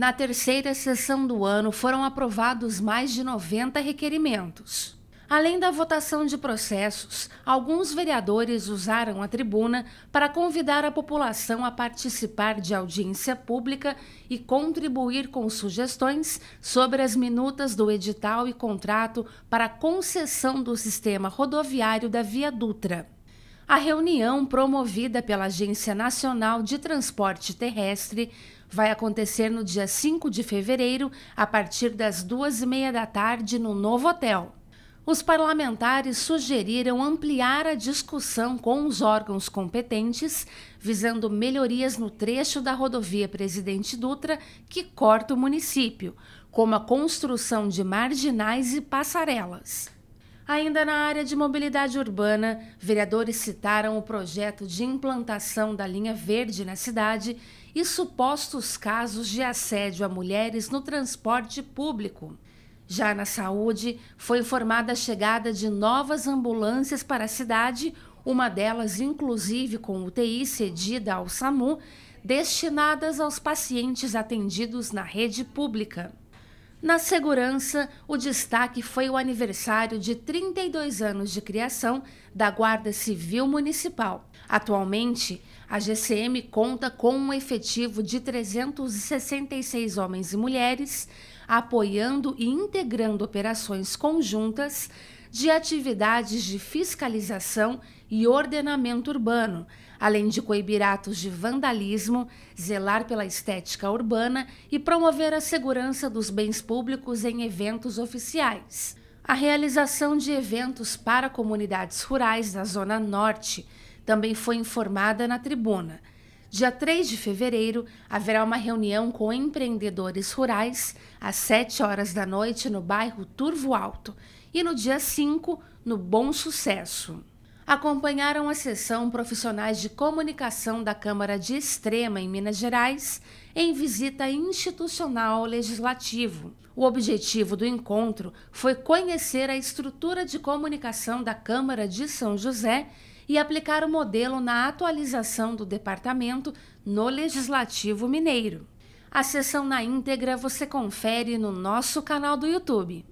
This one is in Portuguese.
Na terceira sessão do ano foram aprovados mais de 90 requerimentos. Além da votação de processos, alguns vereadores usaram a tribuna para convidar a população a participar de audiência pública e contribuir com sugestões sobre as minutas do edital e contrato para concessão do sistema rodoviário da Via Dutra a reunião promovida pela Agência Nacional de Transporte Terrestre vai acontecer no dia 5 de fevereiro, a partir das duas e meia da tarde, no Novo Hotel. Os parlamentares sugeriram ampliar a discussão com os órgãos competentes, visando melhorias no trecho da rodovia Presidente Dutra que corta o município, como a construção de marginais e passarelas. Ainda na área de mobilidade urbana, vereadores citaram o projeto de implantação da linha verde na cidade e supostos casos de assédio a mulheres no transporte público. Já na saúde, foi informada a chegada de novas ambulâncias para a cidade, uma delas, inclusive, com UTI cedida ao SAMU, destinadas aos pacientes atendidos na rede pública. Na segurança, o destaque foi o aniversário de 32 anos de criação da Guarda Civil Municipal. Atualmente, a GCM conta com um efetivo de 366 homens e mulheres, apoiando e integrando operações conjuntas de atividades de fiscalização e ordenamento urbano, além de coibir atos de vandalismo, zelar pela estética urbana e promover a segurança dos bens públicos em eventos oficiais. A realização de eventos para comunidades rurais da Zona Norte também foi informada na tribuna. Dia 3 de fevereiro, haverá uma reunião com empreendedores rurais às 7 horas da noite no bairro Turvo Alto e no dia 5, no Bom Sucesso acompanharam a sessão profissionais de comunicação da Câmara de Extrema, em Minas Gerais, em visita institucional ao Legislativo. O objetivo do encontro foi conhecer a estrutura de comunicação da Câmara de São José e aplicar o modelo na atualização do departamento no Legislativo Mineiro. A sessão na íntegra você confere no nosso canal do YouTube.